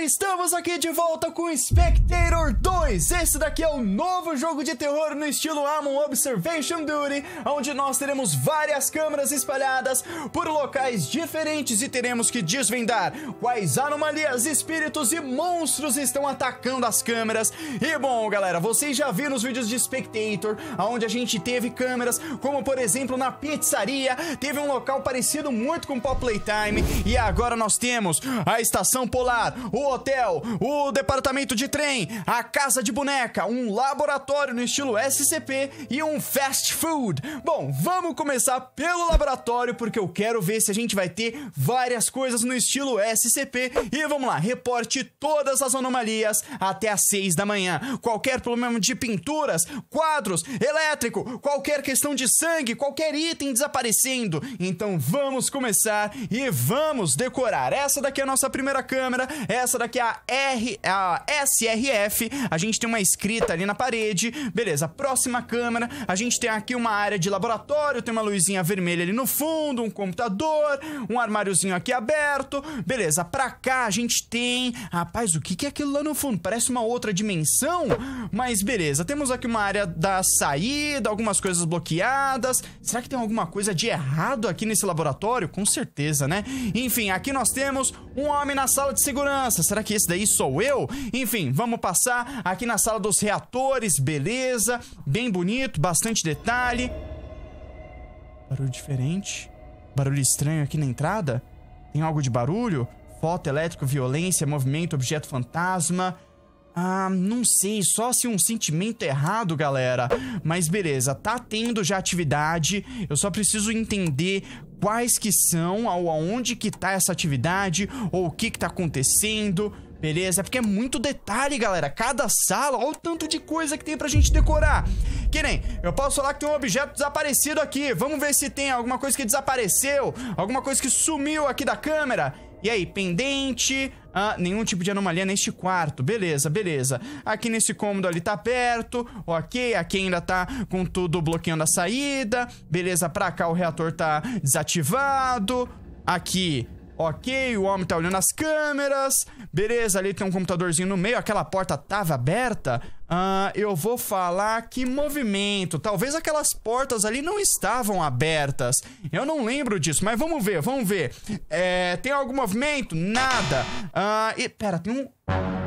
galera, estamos aqui de volta com Spectator 2. Esse daqui é o novo jogo de terror no estilo Amon Observation Duty, onde nós teremos várias câmeras espalhadas por locais diferentes e teremos que desvendar quais anomalias, espíritos e monstros estão atacando as câmeras. E bom, galera, vocês já viram os vídeos de Spectator, onde a gente teve câmeras, como por exemplo na pizzaria, teve um local parecido muito com Pop Playtime, e agora nós temos a estação polar, o o hotel, o departamento de trem, a casa de boneca, um laboratório no estilo SCP e um fast food. Bom, vamos começar pelo laboratório porque eu quero ver se a gente vai ter várias coisas no estilo SCP. E vamos lá, reporte todas as anomalias até às 6 da manhã. Qualquer problema de pinturas, quadros, elétrico, qualquer questão de sangue, qualquer item desaparecendo. Então vamos começar e vamos decorar. Essa daqui é a nossa primeira câmera, essa daqui é a, R, a SRF, a gente tem uma escrita ali na parede, beleza, próxima câmera, a gente tem aqui uma área de laboratório, tem uma luzinha vermelha ali no fundo, um computador, um armáriozinho aqui aberto, beleza, pra cá a gente tem, rapaz, o que que é aquilo lá no fundo? Parece uma outra dimensão, mas beleza, temos aqui uma área da saída, algumas coisas bloqueadas, será que tem alguma coisa de errado aqui nesse laboratório? Com certeza, né? Enfim, aqui nós temos um homem na sala de segurança, será que esse daí sou eu? Enfim, vamos passar aqui na sala dos reatores, beleza? Bem bonito, bastante detalhe. Barulho diferente. Barulho estranho aqui na entrada? Tem algo de barulho? Foto, elétrico, violência, movimento, objeto fantasma. Ah, não sei, só se um sentimento errado, galera. Mas beleza, tá tendo já atividade. Eu só preciso entender quais que são, ou aonde que tá essa atividade, ou o que que tá acontecendo, beleza? Porque é muito detalhe, galera. Cada sala, olha o tanto de coisa que tem pra gente decorar. Que nem, eu posso falar que tem um objeto desaparecido aqui. Vamos ver se tem alguma coisa que desapareceu, alguma coisa que sumiu aqui da câmera. E aí, pendente, ah, nenhum tipo de anomalia neste quarto. Beleza, beleza. Aqui nesse cômodo ali tá perto. Ok, aqui ainda tá com tudo bloqueando a saída. Beleza, pra cá o reator tá desativado. Aqui Ok, o homem tá olhando as câmeras. Beleza, ali tem um computadorzinho no meio. Aquela porta tava aberta. Uh, eu vou falar que movimento. Talvez aquelas portas ali não estavam abertas. Eu não lembro disso, mas vamos ver, vamos ver. É, tem algum movimento? Nada. Uh, e, pera, tem um.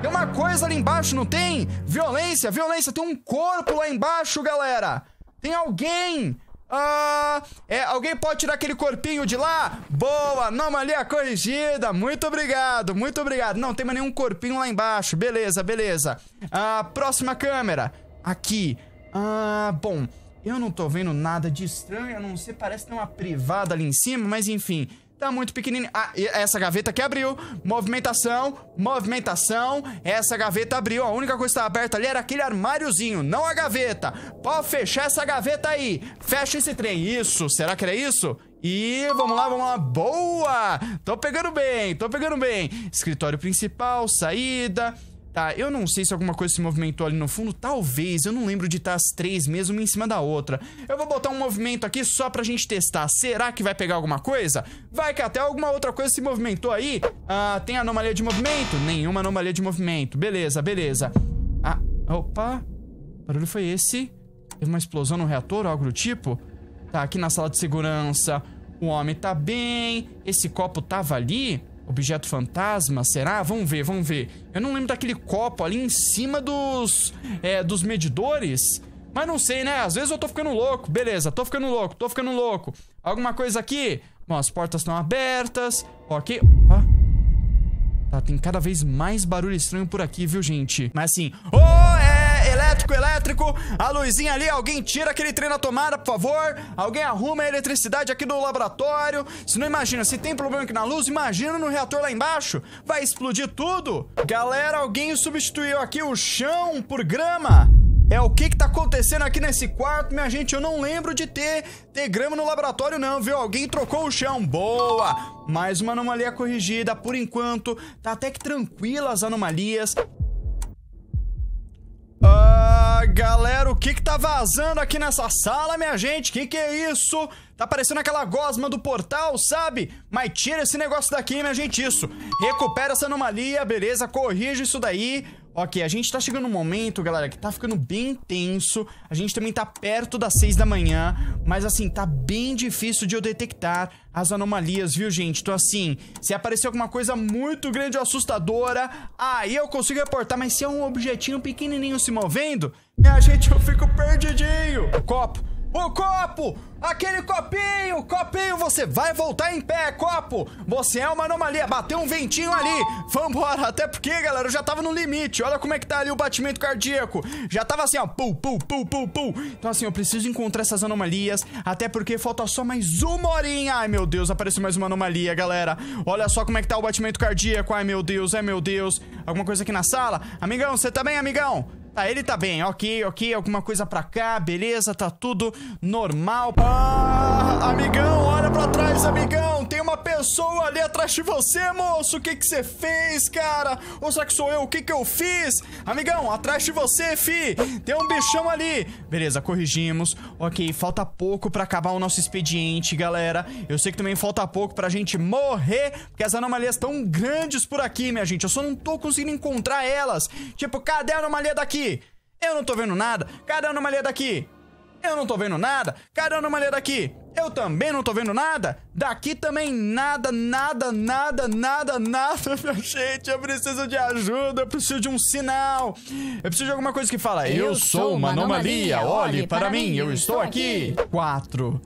Tem uma coisa ali embaixo, não tem? Violência, violência. Tem um corpo lá embaixo, galera. Tem alguém. Ah, é, alguém pode tirar aquele corpinho de lá? Boa, anomalia é corrigida. Muito obrigado, muito obrigado. Não tem mais nenhum corpinho lá embaixo. Beleza, beleza. Ah, próxima câmera. Aqui. Ah, bom. Eu não tô vendo nada de estranho, a não ser parece tem uma privada ali em cima, mas enfim. Tá muito pequenininho. Ah, essa gaveta que abriu. Movimentação, movimentação. Essa gaveta abriu. A única coisa que estava aberta ali era aquele armáriozinho, não a gaveta. Pode fechar essa gaveta aí. Fecha esse trem. Isso, será que era isso? E vamos lá, vamos lá. Boa! Tô pegando bem, tô pegando bem. Escritório principal, saída... Tá, eu não sei se alguma coisa se movimentou ali no fundo. Talvez, eu não lembro de estar as três mesmo uma em cima da outra. Eu vou botar um movimento aqui só pra gente testar. Será que vai pegar alguma coisa? Vai que até alguma outra coisa se movimentou aí. Ah, tem anomalia de movimento? Nenhuma anomalia de movimento. Beleza, beleza. Ah, opa. O barulho foi esse? Teve uma explosão no reator ou algo do tipo? Tá, aqui na sala de segurança. O homem tá bem. Esse copo tava ali. Objeto fantasma, será? Vamos ver, vamos ver. Eu não lembro daquele copo ali em cima dos, é, dos medidores. Mas não sei, né? Às vezes eu tô ficando louco. Beleza, tô ficando louco, tô ficando louco. Alguma coisa aqui? Bom, as portas estão abertas. Ok. Opa. Tá, tem cada vez mais barulho estranho por aqui, viu, gente? Mas assim... Oh, elétrico, elétrico. A luzinha ali, alguém tira aquele trem na tomada, por favor. Alguém arruma a eletricidade aqui do laboratório. Se não imagina, se tem problema aqui na luz, imagina no reator lá embaixo. Vai explodir tudo. Galera, alguém substituiu aqui o chão por grama. É o que que tá acontecendo aqui nesse quarto, minha gente? Eu não lembro de ter, ter grama no laboratório não, viu? Alguém trocou o chão. Boa! Mais uma anomalia corrigida, por enquanto, tá até que tranquila as anomalias galera, o que que tá vazando aqui nessa sala, minha gente? Que que é isso? Tá parecendo aquela gosma do portal, sabe? Mas tira esse negócio daqui, minha gente, isso. Recupera essa anomalia, beleza? Corrige isso daí. Ok, a gente tá chegando num momento, galera, que tá ficando bem tenso. A gente também tá perto das 6 da manhã, mas assim, tá bem difícil de eu detectar as anomalias, viu, gente? Então assim, se aparecer alguma coisa muito grande ou assustadora, aí eu consigo reportar, mas se é um objetinho pequenininho se movendo, a gente, eu fico perdidinho. O copo, o copo! Aquele copinho, copinho, você vai voltar em pé, copo. Você é uma anomalia, bateu um ventinho ali. Vambora, até porque, galera, eu já tava no limite. Olha como é que tá ali o batimento cardíaco. Já tava assim, ó, pum, pum, pum, pum, pum. Então assim, eu preciso encontrar essas anomalias, até porque falta só mais uma horinha. Ai, meu Deus, apareceu mais uma anomalia, galera. Olha só como é que tá o batimento cardíaco. Ai, meu Deus, ai, meu Deus. Alguma coisa aqui na sala? Amigão, você tá bem, amigão? Tá, ele tá bem, ok, ok, alguma coisa pra cá, beleza, tá tudo normal. Ah, amigão, olha pra trás, amigão, tem uma pessoa ali atrás de você, moço, o que que você fez, cara? Ou será que sou eu, o que que eu fiz? Amigão, atrás de você, fi, tem um bichão ali. Beleza, corrigimos, ok, falta pouco pra acabar o nosso expediente, galera. Eu sei que também falta pouco pra gente morrer, porque as anomalias estão grandes por aqui, minha gente, eu só não tô conseguindo encontrar elas. Tipo, cadê a anomalia daqui? Eu não tô vendo nada. Cadê a anomalia daqui? Eu não tô vendo nada. Cadê a anomalia daqui? Eu também não tô vendo nada. Daqui também nada, nada, nada, nada, nada. gente, eu preciso de ajuda. Eu preciso de um sinal. Eu preciso de alguma coisa que fala. Eu, eu sou uma anomalia. anomalia. Olhe para, para mim. mim. Eu estou aqui. Quatro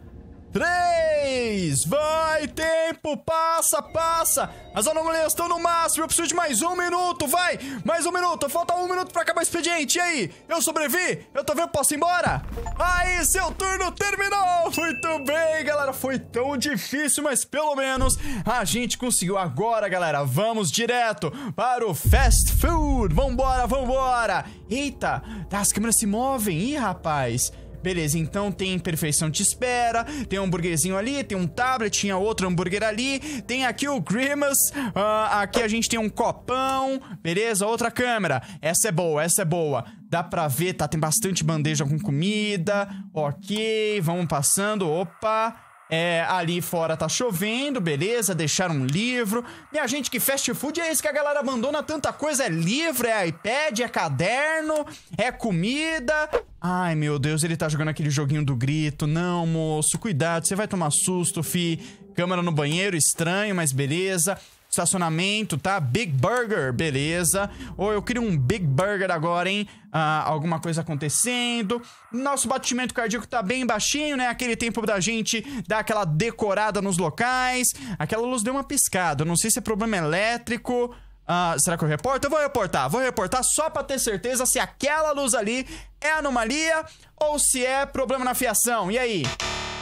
três. Vai, tempo, passa, passa. As anomalias estão no máximo, eu preciso de mais um minuto, vai. Mais um minuto, falta um minuto pra acabar o expediente. E aí, eu sobrevivi? Eu tô vendo, posso ir embora? Aí, seu turno terminou. Muito bem, galera, foi tão difícil, mas pelo menos a gente conseguiu. Agora, galera, vamos direto para o fast food. Vambora, vambora. Eita, as câmeras se movem. Ih, rapaz. Beleza, então tem perfeição de espera, tem um hambúrguerzinho ali, tem um tablet, tinha outro hambúrguer ali, tem aqui o Grimas, uh, ah, aqui a gente tem um copão, beleza? Outra câmera, essa é boa, essa é boa. Dá pra ver, tá? Tem bastante bandeja com comida, ok, vamos passando, opa... É, ali fora tá chovendo, beleza? Deixaram um livro. Minha gente, que fast food é esse que a galera abandona tanta coisa? É livro, é iPad, é caderno, é comida. Ai, meu Deus, ele tá jogando aquele joguinho do grito. Não, moço, cuidado, você vai tomar susto, fi. Câmera no banheiro, estranho, mas beleza. Estacionamento, tá? Big Burger, beleza. Ou oh, eu queria um Big Burger agora, hein? Ah, alguma coisa acontecendo. Nosso batimento cardíaco tá bem baixinho, né? Aquele tempo da gente dar aquela decorada nos locais. Aquela luz deu uma piscada. Não sei se é problema elétrico. Ah, será que eu reporto? Eu vou reportar. Vou reportar só pra ter certeza se aquela luz ali é anomalia ou se é problema na fiação. E aí?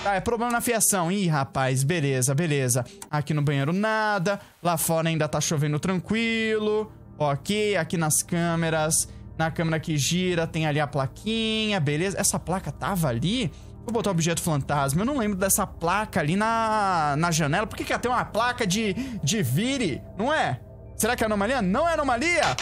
Tá, ah, é problema na fiação. Ih, rapaz, beleza, beleza. Aqui no banheiro nada. Lá fora ainda tá chovendo tranquilo. Ok, aqui nas câmeras. Na câmera que gira tem ali a plaquinha, beleza. Essa placa tava ali? Vou botar objeto fantasma. Eu não lembro dessa placa ali na, na janela. Por que que tem uma placa de, de vire? Não é? Será que é anomalia? Não é anomalia?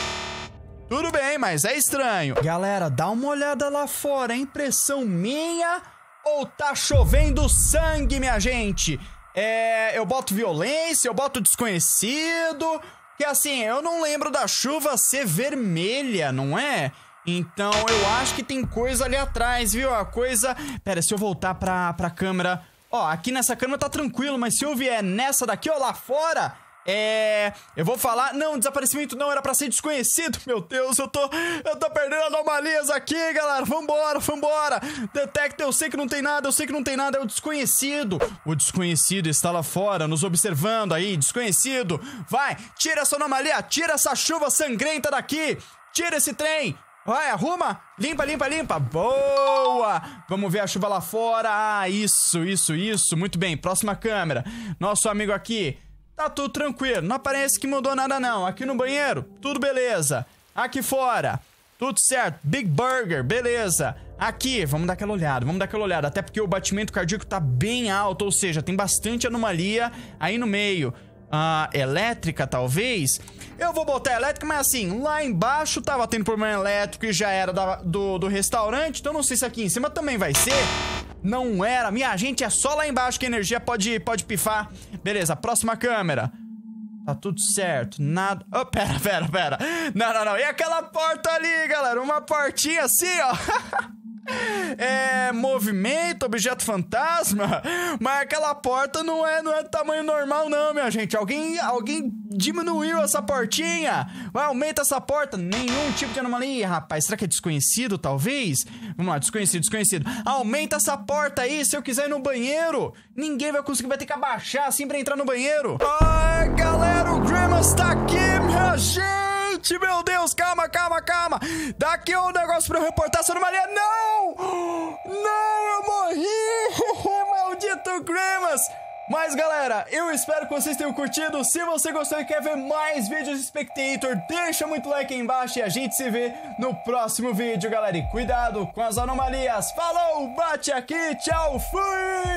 Tudo bem, mas é estranho. Galera, dá uma olhada lá fora. É impressão minha ou tá chovendo sangue, minha gente? É, eu boto violência, eu boto desconhecido. Que assim, eu não lembro da chuva ser vermelha, não é? Então eu acho que tem coisa ali atrás, viu? A coisa. Pera, se eu voltar pra, pra câmera. Ó, aqui nessa câmera tá tranquilo, mas se eu vier nessa daqui, ó, lá fora. É. Eu vou falar. Não, desaparecimento não era para ser desconhecido. Meu Deus, eu tô. Eu tô perdendo anomalias aqui, galera. Vambora, vambora. Detecta, eu sei que não tem nada, eu sei que não tem nada. É o desconhecido. O desconhecido está lá fora, nos observando aí. Desconhecido. Vai, tira essa anomalia, tira essa chuva sangrenta daqui. Tira esse trem. Vai, arruma! Limpa, limpa, limpa! Boa! Vamos ver a chuva lá fora. Ah, isso, isso, isso. Muito bem, próxima câmera. Nosso amigo aqui. Tá tudo tranquilo, não aparece que mudou nada não. Aqui no banheiro, tudo beleza. Aqui fora, tudo certo. Big Burger, beleza. Aqui, vamos dar aquela olhada, vamos dar aquela olhada. Até porque o batimento cardíaco tá bem alto, ou seja, tem bastante anomalia aí no meio. Ah, elétrica, talvez. Eu vou botar elétrica, mas assim, lá embaixo tava tendo problema elétrico e já era da, do, do restaurante. Então não sei se aqui em cima também vai ser. Não era. Minha gente, é só lá embaixo que a energia pode, pode pifar. Beleza, próxima câmera. Tá tudo certo, nada... Oh, pera, pera, pera. Não, não, não. E aquela porta ali, galera? Uma portinha assim, ó. é movimento, objeto fantasma, mas aquela porta não é, não é do tamanho normal não, minha gente. Alguém, alguém diminuiu essa portinha. Vai, aumenta essa porta. Nenhum tipo de anomalia, rapaz. Será que é desconhecido, talvez? Vamos lá, desconhecido, desconhecido. Aumenta essa porta aí, se eu quiser ir no banheiro. Ninguém vai conseguir, vai ter que abaixar assim pra entrar no banheiro. Ai, galera, o Grimace tá aqui, minha gente! Gente, meu Deus, calma, calma, calma. Daqui o um negócio pra eu reportar, Sônia Maria. Não! Não, eu morri! Maldito Cremas! Mas galera, eu espero que vocês tenham curtido. Se você gostou e quer ver mais vídeos de Spectator, deixa muito like aí embaixo e a gente se vê no próximo vídeo, galera. E cuidado com as anomalias. Falou, bate aqui, tchau, fui!